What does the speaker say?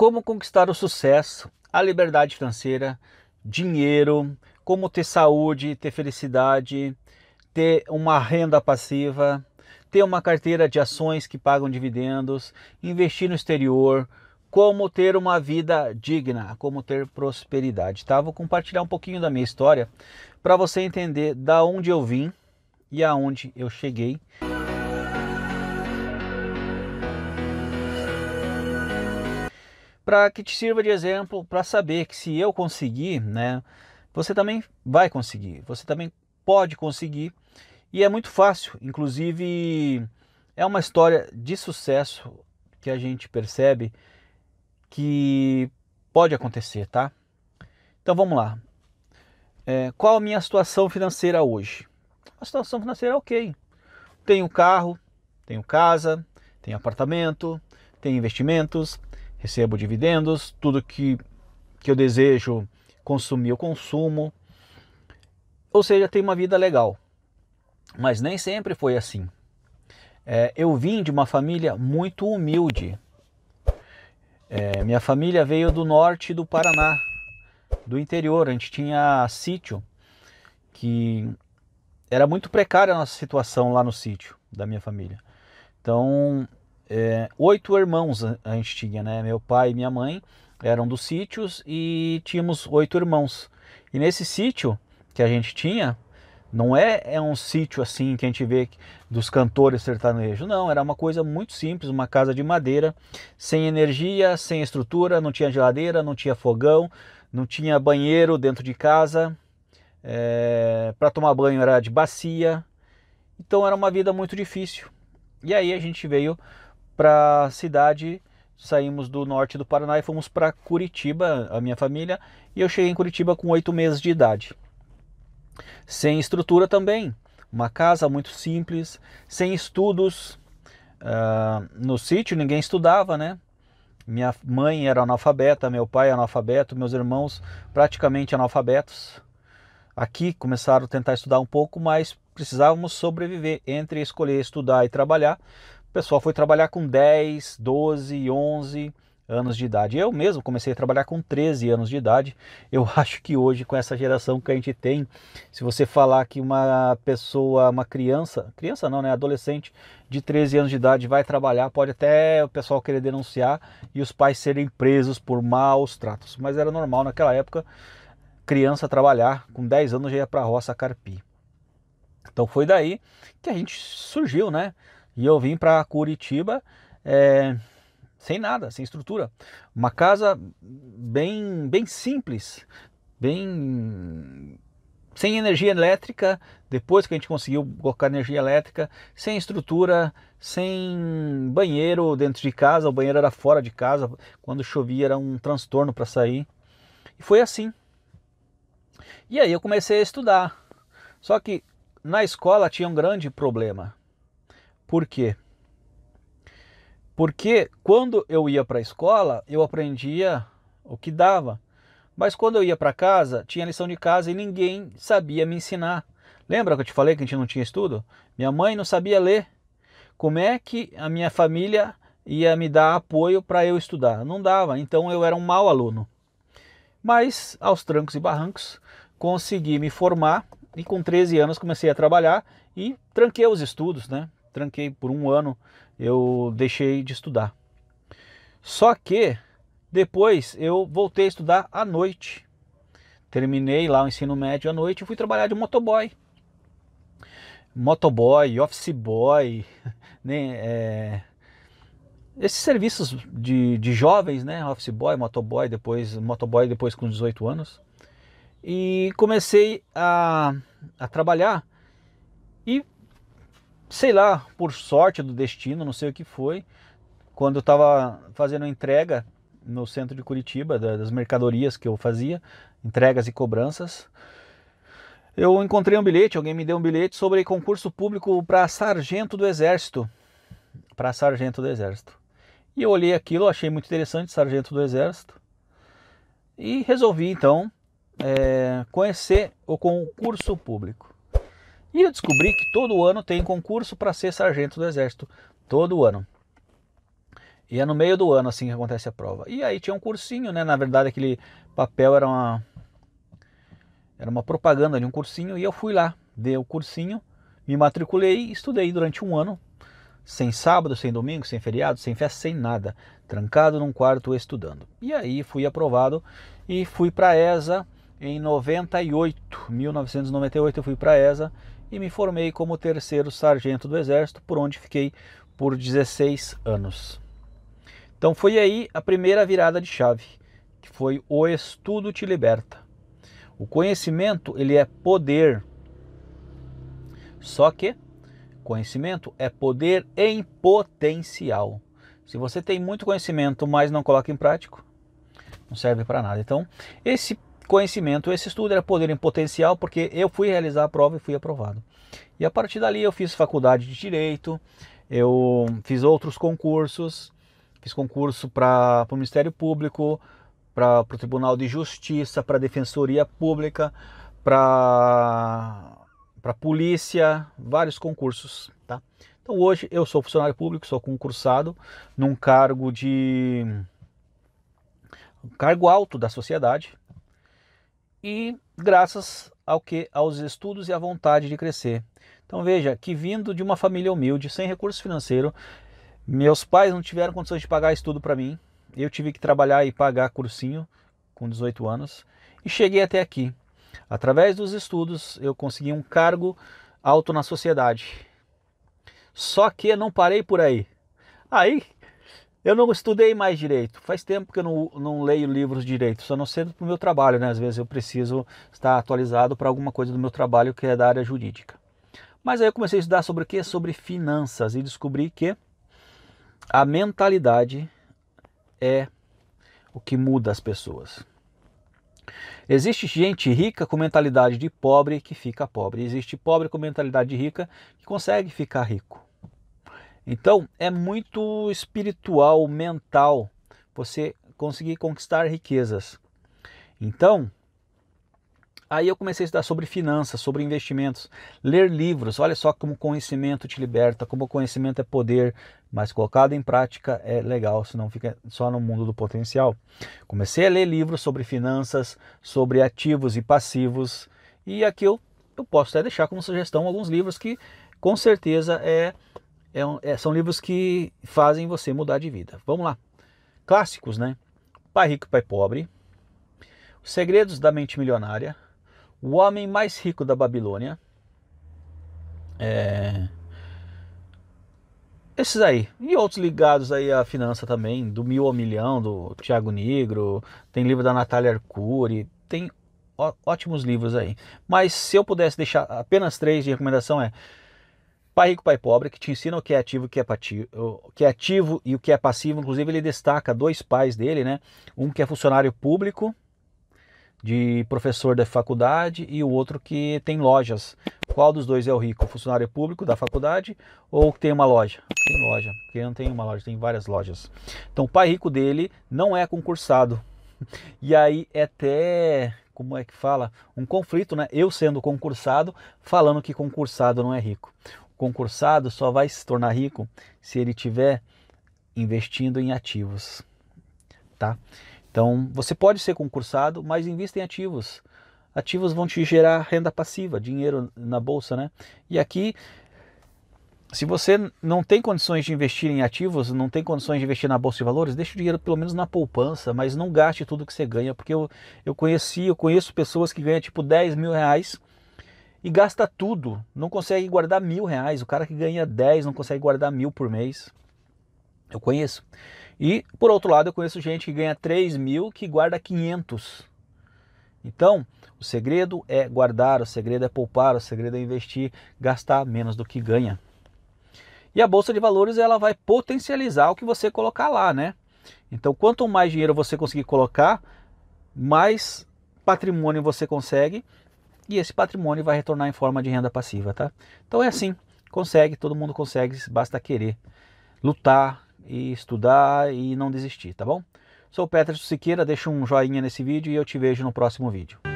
como conquistar o sucesso, a liberdade financeira, dinheiro, como ter saúde, ter felicidade, ter uma renda passiva, ter uma carteira de ações que pagam dividendos, investir no exterior, como ter uma vida digna, como ter prosperidade, tá? Vou compartilhar um pouquinho da minha história para você entender da onde eu vim e aonde eu cheguei. para que te sirva de exemplo, para saber que se eu conseguir, né, você também vai conseguir, você também pode conseguir e é muito fácil. Inclusive, é uma história de sucesso que a gente percebe que pode acontecer, tá? Então vamos lá. É, qual a minha situação financeira hoje? A situação financeira é ok. Tenho carro, tenho casa, tenho apartamento, tenho investimentos, recebo dividendos, tudo que, que eu desejo consumir, eu consumo. Ou seja, tenho uma vida legal. Mas nem sempre foi assim. É, eu vim de uma família muito humilde. É, minha família veio do norte do Paraná, do interior. A gente tinha sítio que era muito precária a nossa situação lá no sítio da minha família. Então é, oito irmãos a gente tinha, né? Meu pai e minha mãe eram dos sítios e tínhamos oito irmãos. E nesse sítio que a gente tinha, não é, é um sítio assim que a gente vê dos cantores sertanejos. Não, era uma coisa muito simples, uma casa de madeira, sem energia, sem estrutura, não tinha geladeira, não tinha fogão, não tinha banheiro dentro de casa. É, Para tomar banho era de bacia. Então era uma vida muito difícil. E aí a gente veio para a cidade, saímos do norte do Paraná e fomos para Curitiba, a minha família, e eu cheguei em Curitiba com oito meses de idade. Sem estrutura também, uma casa muito simples, sem estudos. Uh, no sítio ninguém estudava, né? Minha mãe era analfabeta, meu pai é analfabeto, meus irmãos praticamente analfabetos. Aqui começaram a tentar estudar um pouco, mas precisávamos sobreviver entre escolher estudar e trabalhar. O pessoal foi trabalhar com 10, 12, 11 anos de idade. Eu mesmo comecei a trabalhar com 13 anos de idade. Eu acho que hoje, com essa geração que a gente tem, se você falar que uma pessoa, uma criança, criança não, né? Adolescente de 13 anos de idade vai trabalhar, pode até o pessoal querer denunciar e os pais serem presos por maus tratos. Mas era normal naquela época criança trabalhar, com 10 anos já ia para a roça carpi. Então foi daí que a gente surgiu, né? E eu vim para Curitiba é, sem nada, sem estrutura. Uma casa bem, bem simples, bem sem energia elétrica, depois que a gente conseguiu colocar energia elétrica, sem estrutura, sem banheiro dentro de casa, o banheiro era fora de casa, quando chovia era um transtorno para sair. E foi assim. E aí eu comecei a estudar. Só que na escola tinha um grande problema. Por quê? Porque quando eu ia para a escola, eu aprendia o que dava. Mas quando eu ia para casa, tinha lição de casa e ninguém sabia me ensinar. Lembra que eu te falei que a gente não tinha estudo? Minha mãe não sabia ler. Como é que a minha família ia me dar apoio para eu estudar? Não dava, então eu era um mau aluno. Mas aos trancos e barrancos, consegui me formar e com 13 anos comecei a trabalhar e tranquei os estudos, né? tranquei por um ano, eu deixei de estudar. Só que depois eu voltei a estudar à noite. Terminei lá o ensino médio à noite e fui trabalhar de motoboy. Motoboy, office boy, né, é, esses serviços de, de jovens, né, office boy, motoboy, depois motoboy depois com 18 anos. E comecei a, a trabalhar e sei lá, por sorte do destino, não sei o que foi, quando eu estava fazendo entrega no centro de Curitiba, das mercadorias que eu fazia, entregas e cobranças, eu encontrei um bilhete, alguém me deu um bilhete sobre concurso público para sargento do Exército. Para sargento do Exército. E eu olhei aquilo, achei muito interessante, sargento do Exército. E resolvi então é, conhecer o concurso público. E eu descobri que todo ano tem concurso para ser sargento do exército. Todo ano. E é no meio do ano assim que acontece a prova. E aí tinha um cursinho, né? Na verdade, aquele papel era uma era uma propaganda de um cursinho e eu fui lá, dei o cursinho, me matriculei, estudei durante um ano, sem sábado, sem domingo, sem feriado, sem festa, sem nada, trancado num quarto estudando. E aí fui aprovado e fui para essa em 98, 1998, eu fui para a ESA e me formei como terceiro sargento do Exército, por onde fiquei por 16 anos. Então foi aí a primeira virada de chave, que foi o estudo te liberta. O conhecimento, ele é poder. Só que conhecimento é poder em potencial. Se você tem muito conhecimento, mas não coloca em prático, não serve para nada. Então, esse conhecimento. Esse estudo era poder em potencial, porque eu fui realizar a prova e fui aprovado. E a partir dali eu fiz faculdade de direito, eu fiz outros concursos, fiz concurso para o Ministério Público, para o Tribunal de Justiça, para a Defensoria Pública, para para polícia, vários concursos, tá? Então hoje eu sou funcionário público, sou concursado num cargo de um cargo alto da sociedade, e graças ao que aos estudos e à vontade de crescer. Então veja que vindo de uma família humilde, sem recurso financeiro, meus pais não tiveram condições de pagar estudo para mim. Eu tive que trabalhar e pagar cursinho com 18 anos e cheguei até aqui. Através dos estudos eu consegui um cargo alto na sociedade. Só que não parei por aí. Aí eu não estudei mais direito. Faz tempo que eu não, não leio livros direito, só não sendo para o meu trabalho, né? Às vezes eu preciso estar atualizado para alguma coisa do meu trabalho que é da área jurídica. Mas aí eu comecei a estudar sobre o quê? Sobre finanças e descobri que a mentalidade é o que muda as pessoas. Existe gente rica com mentalidade de pobre que fica pobre. Existe pobre com mentalidade de rica que consegue ficar rico. Então é muito espiritual, mental, você conseguir conquistar riquezas. Então, aí eu comecei a estudar sobre finanças, sobre investimentos, ler livros. Olha só como conhecimento te liberta, como conhecimento é poder, mas colocado em prática é legal, senão fica só no mundo do potencial. Comecei a ler livros sobre finanças, sobre ativos e passivos, e aqui eu, eu posso até deixar como sugestão alguns livros que com certeza é é um, é, são livros que fazem você mudar de vida. Vamos lá. Clássicos, né? Pai Rico e Pai Pobre, Os Segredos da Mente Milionária, O Homem Mais Rico da Babilônia. É... Esses aí. E outros ligados aí à finança também, do Mil ao Milhão, do Tiago Negro, tem livro da Natália Arcuri, tem ótimos livros aí. Mas se eu pudesse deixar apenas três de recomendação é Pai Rico, Pai Pobre, que te ensina o que é ativo, o que é, o que é ativo e o que é passivo. Inclusive, ele destaca dois pais dele, né? Um que é funcionário público, de professor da faculdade, e o outro que tem lojas. Qual dos dois é o rico? O funcionário público da faculdade ou que tem uma loja? Tem loja, porque não tem uma loja, tem várias lojas. Então, o pai rico dele não é concursado. E aí, é até como é que fala? Um conflito, né? Eu sendo concursado, falando que concursado não é rico concursado só vai se tornar rico se ele tiver investindo em ativos, tá? Então, você pode ser concursado, mas invista em ativos. Ativos vão te gerar renda passiva, dinheiro na bolsa, né? E aqui se você não tem condições de investir em ativos, não tem condições de investir na bolsa de valores, deixe o dinheiro pelo menos na poupança, mas não gaste tudo que você ganha, porque eu, eu conheci, eu conheço pessoas que ganham tipo 10 mil reais e gasta tudo, não consegue guardar mil reais. O cara que ganha 10 não consegue guardar mil por mês. Eu conheço. E por outro lado, eu conheço gente que ganha 3 mil que guarda 500. Então, o segredo é guardar, o segredo é poupar, o segredo é investir, gastar menos do que ganha. E a bolsa de valores ela vai potencializar o que você colocar lá, né? Então, quanto mais dinheiro você conseguir colocar, mais patrimônio você consegue e esse patrimônio vai retornar em forma de renda passiva, tá? Então é assim, consegue, todo mundo consegue, basta querer lutar e estudar e não desistir, tá bom? Sou o Peterson Siqueira, deixa um joinha nesse vídeo e eu te vejo no próximo vídeo.